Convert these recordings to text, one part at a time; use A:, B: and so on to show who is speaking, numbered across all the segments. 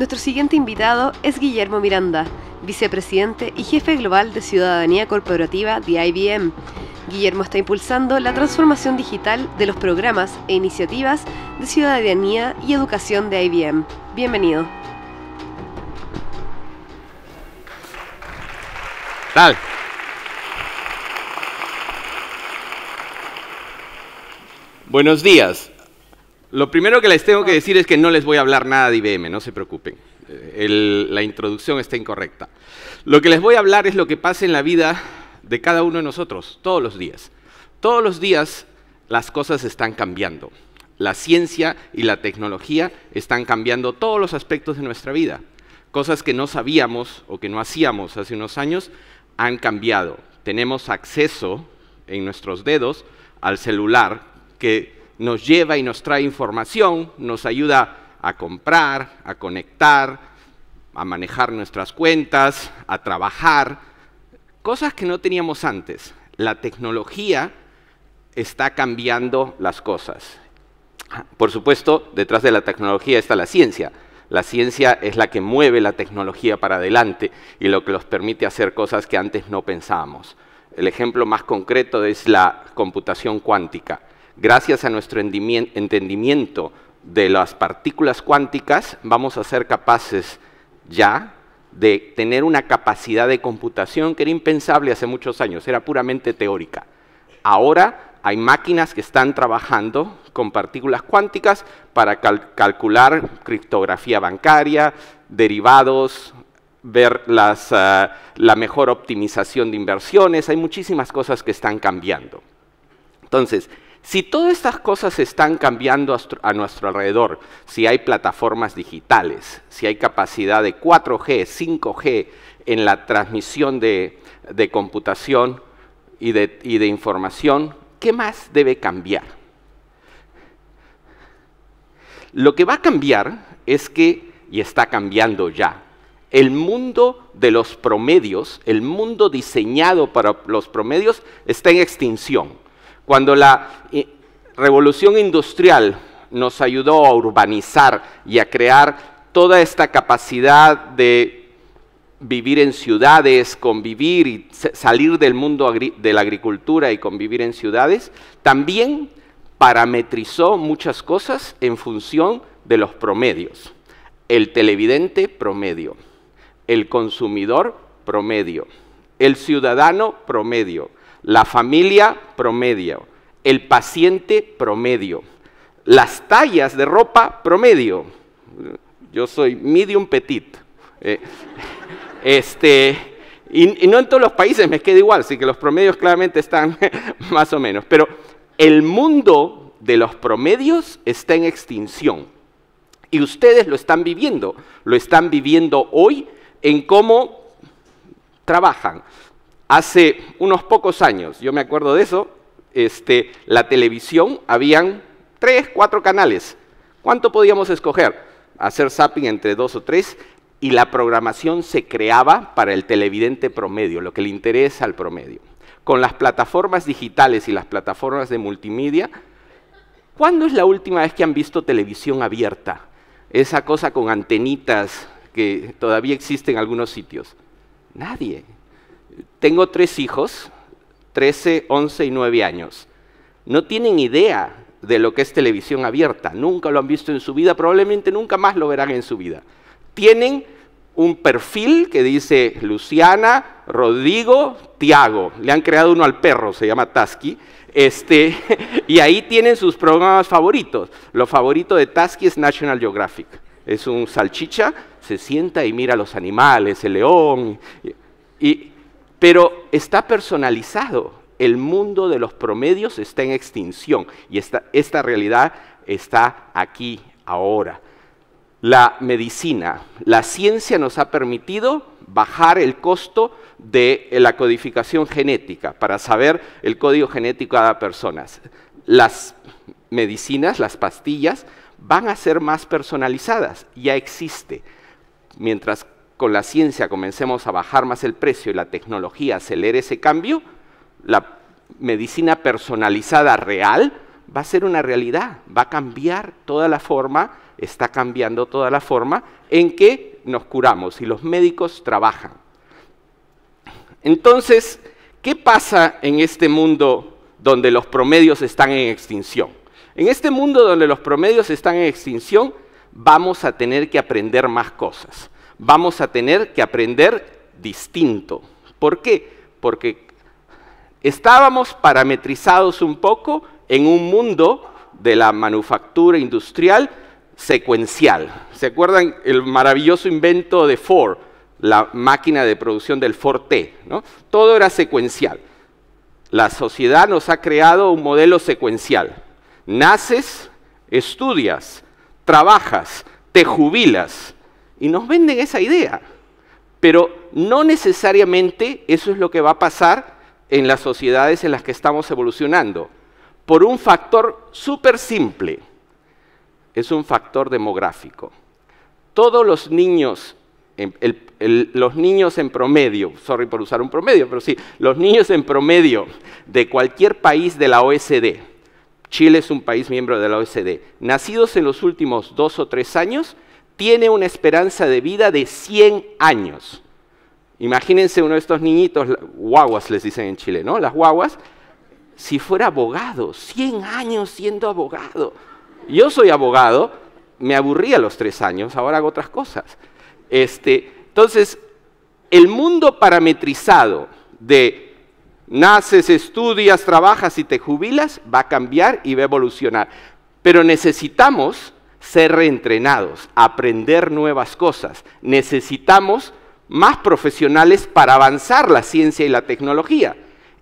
A: Nuestro siguiente invitado es Guillermo Miranda, vicepresidente y jefe global de ciudadanía corporativa de IBM. Guillermo está impulsando la transformación digital de los programas e iniciativas de ciudadanía y educación de IBM. Bienvenido. Tal. Buenos días. Lo primero que les tengo que ah. decir es que no les voy a hablar nada de IBM, no se preocupen. la introducción está incorrecta. Lo que les voy a hablar es lo que pasa en la vida de cada uno de nosotros, todos los días. Todos los días las cosas están cambiando. La ciencia y la tecnología están cambiando todos los aspectos de nuestra vida. Cosas que no sabíamos o que no hacíamos hace unos años han cambiado. Tenemos acceso en nuestros dedos al celular que nos lleva y nos trae información, nos ayuda a comprar, a conectar, a manejar nuestras cuentas, a trabajar, cosas que no teníamos antes. La tecnología está cambiando las cosas. Por supuesto, detrás de la tecnología está la ciencia. La ciencia es la que mueve la tecnología para adelante y lo que nos permite hacer cosas que antes no pensábamos. El ejemplo más concreto es la computación cuántica gracias a nuestro entendimiento de las partículas cuánticas, vamos a ser capaces ya de tener una capacidad de computación que era impensable hace muchos años, era puramente teórica. Ahora hay máquinas que están trabajando con partículas cuánticas para calcular criptografía bancaria, derivados, ver eh, la mejor optimización de inversiones, hay muchísimas cosas que están cambiando. Entonces, si todas estas cosas están cambiando a nuestro alrededor, si hay plataformas digitales, si hay capacidad de 4G, 5G en la transmisión de, computación y de información, ¿qué más debe cambiar? Lo que va a cambiar es que, y está cambiando ya, el mundo de los promedios, el mundo diseñado para los promedios, está en extinción cuando la eh, revolución industrial nos ayudó a urbanizar y a crear toda esta capacidad de vivir en ciudades, convivir y salir del mundo de la agricultura y convivir en ciudades, también parametrizó muchas cosas en función de los promedios. El televidente promedio, el consumidor promedio, el ciudadano promedio, la familia promedio, el paciente promedio, las tallas de ropa promedio. Yo soy medium petit. Eh, este, y, y, no en todos los países me queda igual, así que los promedios claramente están más o menos. Pero el mundo de los promedios está en extinción. Y ustedes lo están viviendo, lo están viviendo hoy en cómo trabajan, hace unos pocos años, yo me acuerdo de eso, este, la televisión, habían tres, cuatro canales. ¿Cuánto podíamos escoger? Hacer zapping entre dos o tres y la programación se creaba para el televidente promedio, lo que le interesa al promedio. Con las plataformas digitales y las plataformas de multimedia, ¿cuándo es la última vez que han visto televisión abierta? Esa cosa con antenitas que todavía existe en algunos sitios. Nadie. Tengo tres hijos, 13, 11 y 9 años. No tienen idea de lo que es televisión abierta, nunca lo han visto en su vida, probablemente nunca más lo verán en su vida. Tienen un perfil que dice Luciana, Rodrigo, Tiago. Le han creado uno al perro, se llama Tasky. Este, y ahí tienen sus programas favoritos. Lo favorito de Tasky es National Geographic. Es un salchicha, se sienta y mira los animales, el león. Pero está personalizado. El mundo de los promedios está en extinción y esta, esta realidad está aquí, ahora. La medicina, la ciencia nos ha permitido bajar el costo de la codificación genética para saber el código genético de cada personas. Las medicinas, las pastillas, van a ser más personalizadas, ya existe. Mientras con la ciencia comencemos a bajar más el precio y la tecnología acelere ese cambio, la medicina personalizada real va a ser una realidad, va a cambiar toda la forma, está cambiando toda la forma en que nos curamos y los médicos trabajan. Entonces, ¿qué pasa en este mundo donde los promedios están en extinción? En este mundo donde los promedios están en extinción, vamos a tener que aprender más cosas vamos a tener que aprender distinto. ¿Por qué? Porque estábamos parametrizados un poco en un mundo de la manufactura industrial secuencial. ¿Se acuerdan el maravilloso invento de Ford, la máquina de producción del Ford T? Todo era secuencial. La sociedad nos ha creado un modelo secuencial. Naces, estudias, trabajas, te jubilas, y nos venden esa idea. Pero no necesariamente eso es lo que va a pasar en las sociedades en las que estamos evolucionando, por un factor súper simple. Es un factor demográfico. Todos los niños, los niños en promedio, sorry por usar un promedio, pero sí, los niños en promedio de cualquier país de la OSD, Chile es un país miembro de la OSD, nacidos en los últimos dos o tres años, tiene una esperanza de vida de 100 años. Imagínense uno de estos niñitos, guaguas les dicen en Chile, ¿no? Las guaguas, si fuera abogado, 100 años siendo abogado. Yo soy abogado, me aburría los tres años, ahora hago otras cosas. Este, entonces, el mundo parametrizado de naces, estudias, trabajas y te jubilas va a cambiar y va a evolucionar. Pero necesitamos ser reentrenados, aprender nuevas cosas. Necesitamos más profesionales para avanzar la ciencia y la tecnología.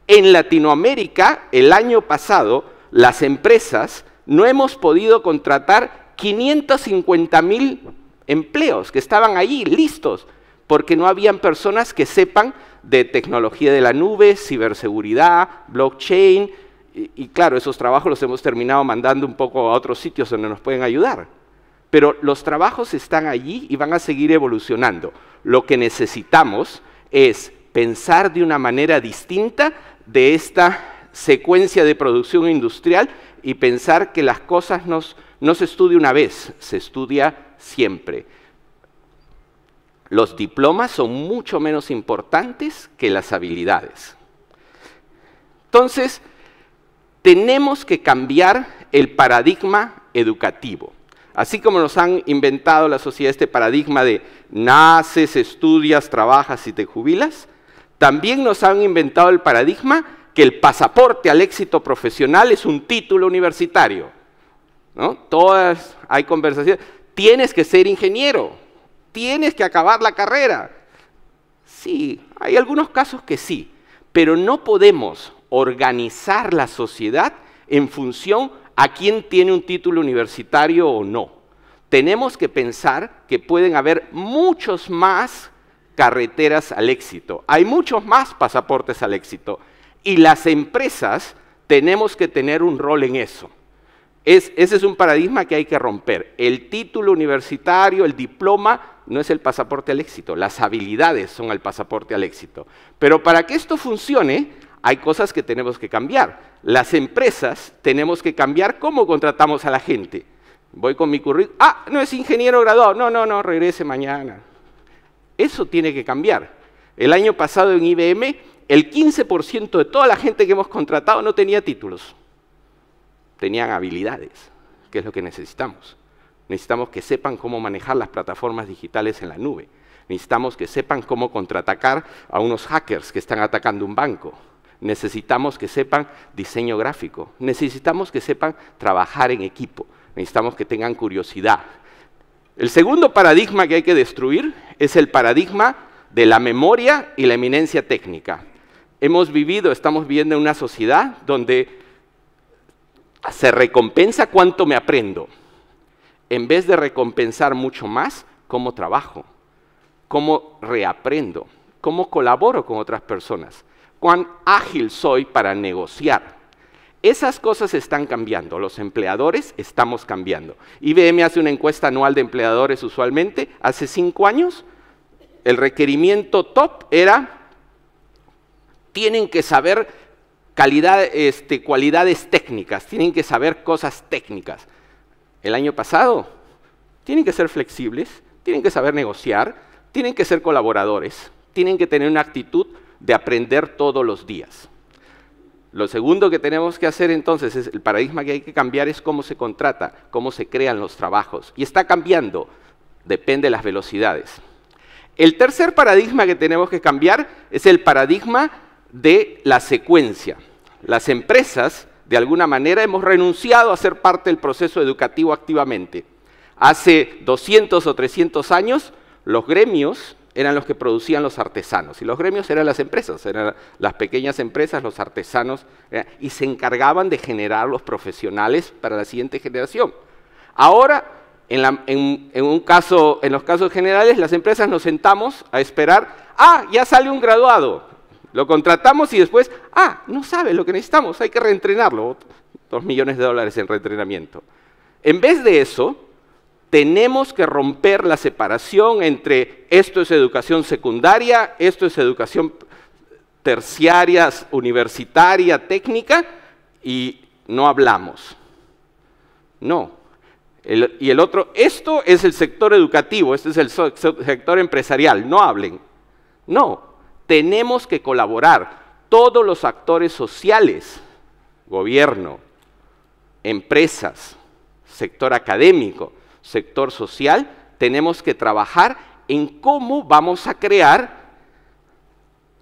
A: En Latinoamérica, el año pasado, las empresas no hemos podido contratar 550 mil empleos que estaban ahí listos, porque no habían personas que sepan de tecnología de la nube, ciberseguridad, blockchain, y, claro, esos trabajos los hemos terminado mandando un poco a otros sitios donde nos pueden ayudar. Pero los trabajos están allí y van a seguir evolucionando. Lo que necesitamos es pensar de una manera distinta de esta secuencia de producción industrial y pensar que las cosas no se estudia una vez, se estudia siempre. Los diplomas son mucho menos importantes que las habilidades. Entonces, tenemos que cambiar el paradigma educativo. Así como nos han inventado la sociedad este paradigma de naces, estudias, trabajas y te jubilas, también nos han inventado el paradigma que el pasaporte al éxito profesional es un título universitario. ¿no? Todas hay conversaciones. Tienes que ser ingeniero, tienes que acabar la carrera. Sí, hay algunos casos que sí, pero no podemos organizar la sociedad en función a quién tiene un título universitario o no. Tenemos que pensar que pueden haber muchos más carreteras al éxito, hay muchos más pasaportes al éxito y las empresas tenemos que tener un rol en eso. ese es un paradigma que hay que romper. El título universitario, el diploma, no es el pasaporte al éxito, las habilidades son el pasaporte al éxito. Pero para que esto funcione, hay cosas que tenemos que cambiar. Las empresas tenemos que cambiar cómo contratamos a la gente. Voy con mi currículum, ah, no es ingeniero graduado, no, no, no, regrese mañana. Eso tiene que cambiar. El año pasado en IBM, el 15% de toda la gente que hemos contratado no tenía títulos, tenían habilidades, que es lo que necesitamos. Necesitamos que sepan cómo manejar las plataformas digitales en la nube. Necesitamos que sepan cómo contraatacar a unos hackers que están atacando un banco. Necesitamos que sepan diseño gráfico, necesitamos que sepan trabajar en equipo, necesitamos que tengan curiosidad. El segundo paradigma que hay que destruir es el paradigma de la memoria y la eminencia técnica. Hemos vivido, estamos viviendo en una sociedad donde se recompensa cuánto me aprendo, en vez de recompensar mucho más cómo trabajo, cómo reaprendo, cómo colaboro con otras personas cuán ágil soy para negociar. Esas cosas están cambiando, los empleadores estamos cambiando. IBM hace una encuesta anual de empleadores usualmente, hace cinco años el requerimiento top era, tienen que saber este, cualidades técnicas, tienen que saber cosas técnicas. El año pasado, tienen que ser flexibles, tienen que saber negociar, tienen que ser colaboradores, tienen que tener una actitud de aprender todos los días. Lo segundo que tenemos que hacer entonces es, el paradigma que hay que cambiar es cómo se contrata, cómo se crean los trabajos. Y está cambiando, depende de las velocidades. El tercer paradigma que tenemos que cambiar es el paradigma de la secuencia. Las empresas, de alguna manera, hemos renunciado a ser parte del proceso educativo activamente. Hace 200 o 300 años, los gremios eran los que producían los artesanos y los gremios eran las empresas, eran las pequeñas empresas, los artesanos, eh, y se encargaban de generar los profesionales para la siguiente generación. Ahora, en, un caso, en los casos generales, las empresas nos sentamos a esperar, ah, ya sale un graduado, lo contratamos y después, ah, no sabe lo que necesitamos, hay que reentrenarlo, dos millones de dólares en reentrenamiento. En vez de eso, tenemos que romper la separación entre esto es educación secundaria, esto es educación terciaria, universitaria, técnica, y no hablamos. No. y el otro, esto es el sector educativo, este es el sector empresarial, no hablen. No, tenemos que colaborar todos los actores sociales, gobierno, empresas, sector académico, sector social, tenemos que trabajar en cómo vamos a crear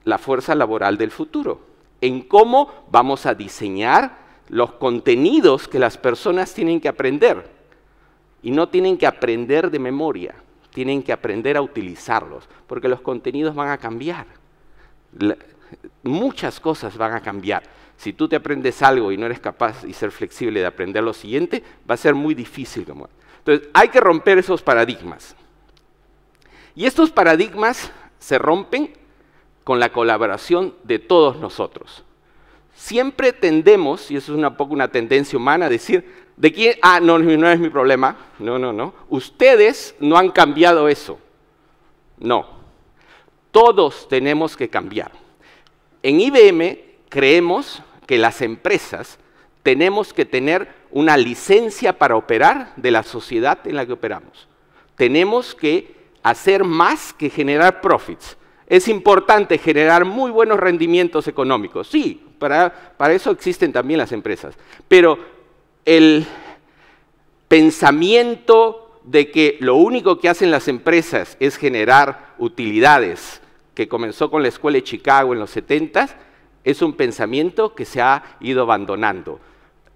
A: la fuerza laboral del futuro, en cómo vamos a diseñar los contenidos que las personas tienen que aprender. Y no tienen que aprender de memoria, tienen que aprender a utilizarlos, porque los contenidos van a cambiar. muchas cosas van a cambiar. Si tú te aprendes algo y no eres capaz y ser flexible de aprender lo siguiente, va a ser muy difícil como entonces, hay que romper esos paradigmas. Y estos paradigmas se rompen con la colaboración de todos nosotros. Siempre tendemos, y eso es un poco una tendencia humana, a decir, ¿de quién? Ah, no, no es mi problema. No, no, no. Ustedes no han cambiado eso. No. Todos tenemos que cambiar. En IBM creemos que las empresas tenemos que tener una licencia para operar de la sociedad en la que operamos. Tenemos que hacer más que generar profits. Es importante generar muy buenos rendimientos económicos. Sí, para, eso existen también las empresas. Pero el pensamiento de que lo único que hacen las empresas es generar utilidades, que comenzó con la Escuela de Chicago en los 70, es un pensamiento que se ha ido abandonando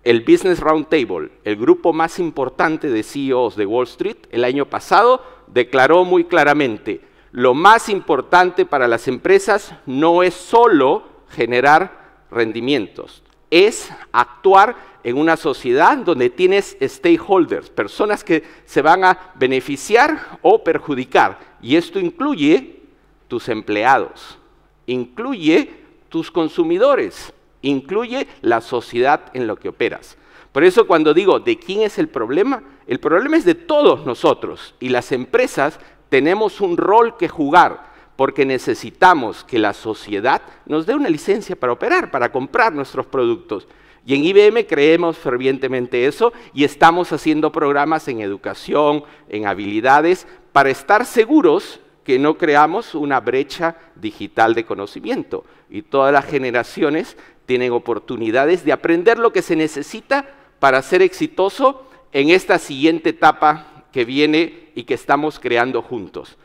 A: el Business Roundtable, el grupo más importante de CEOs de Wall Street, el año pasado declaró muy claramente, lo más importante para las empresas no es solo generar rendimientos, es actuar en una sociedad donde tienes stakeholders, personas que se van a beneficiar o perjudicar. Y esto incluye tus empleados, incluye tus consumidores, incluye la sociedad en la que operas. Por eso cuando digo de quién es el problema, el problema es de todos nosotros y las empresas tenemos un rol que jugar porque necesitamos que la sociedad nos dé una licencia para operar, para comprar nuestros productos. Y en IBM creemos fervientemente eso y estamos haciendo programas en educación, en habilidades, para estar seguros que no creamos una brecha digital de conocimiento. Y todas las generaciones tienen oportunidades de aprender lo que se necesita para ser exitoso en esta siguiente etapa que viene y que estamos creando juntos.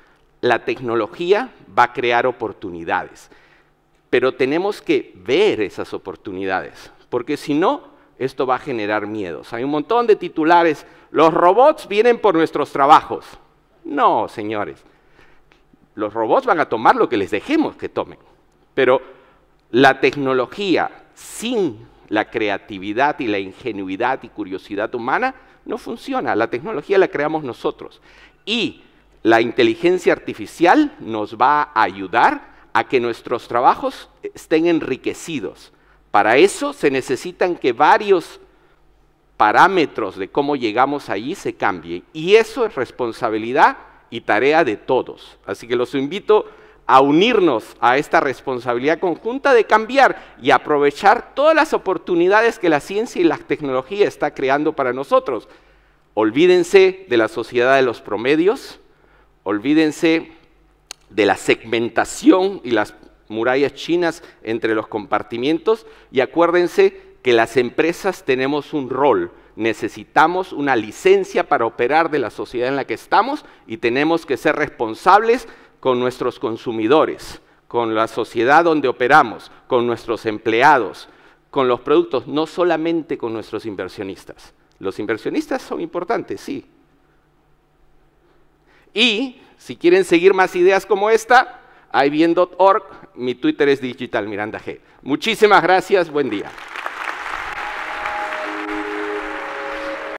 A: La tecnología va a crear oportunidades, pero tenemos que ver esas oportunidades, porque si no, esto va a generar miedos. Hay un montón de titulares, los robots vienen por nuestros trabajos. No, señores, los robots van a tomar lo que les dejemos que tomen. Pero la tecnología sin la creatividad y la ingenuidad y curiosidad humana no funciona. La tecnología la creamos nosotros. Y la inteligencia artificial nos va a ayudar a que nuestros trabajos estén enriquecidos. Para eso se necesitan que varios parámetros de cómo llegamos allí se cambien. Y eso es responsabilidad y tarea de todos. Así que los invito a unirnos a esta responsabilidad conjunta de cambiar y aprovechar todas las oportunidades que la ciencia y la tecnología está creando para nosotros. Olvídense de la sociedad de los promedios, olvídense de la segmentación y las murallas chinas entre los compartimientos y acuérdense que las empresas tenemos un rol necesitamos una licencia para operar de la sociedad en la que estamos y tenemos que ser responsables con nuestros consumidores, con la sociedad donde operamos, con nuestros empleados, con los productos, no solamente con nuestros inversionistas. Los inversionistas son importantes, sí. Y si quieren seguir más ideas como esta, ibien.org, mi Twitter es digital Miranda Muchísimas gracias, buen día.